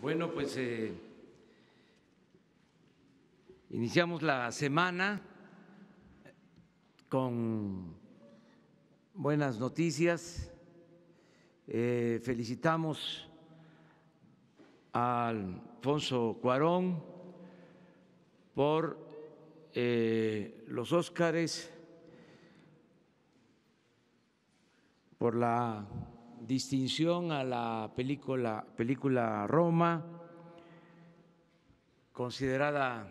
Bueno, pues eh, iniciamos la semana con buenas noticias. Eh, felicitamos a Alfonso Cuarón por eh, los Óscares, por la distinción a la película, Roma, considerada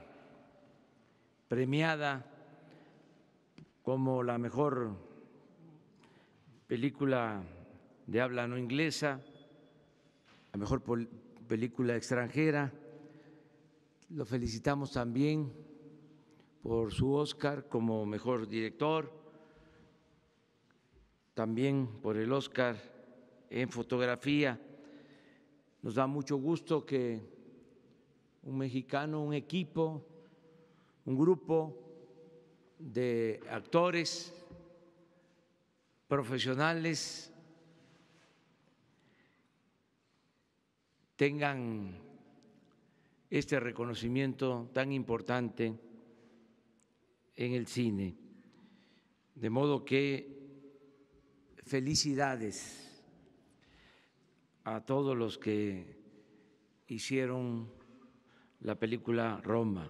premiada como la mejor película de habla no inglesa, la mejor película extranjera. Lo felicitamos también por su Oscar como mejor director, también por el Oscar en fotografía. Nos da mucho gusto que un mexicano, un equipo, un grupo de actores profesionales tengan este reconocimiento tan importante en el cine. De modo que felicidades a todos los que hicieron la película Roma,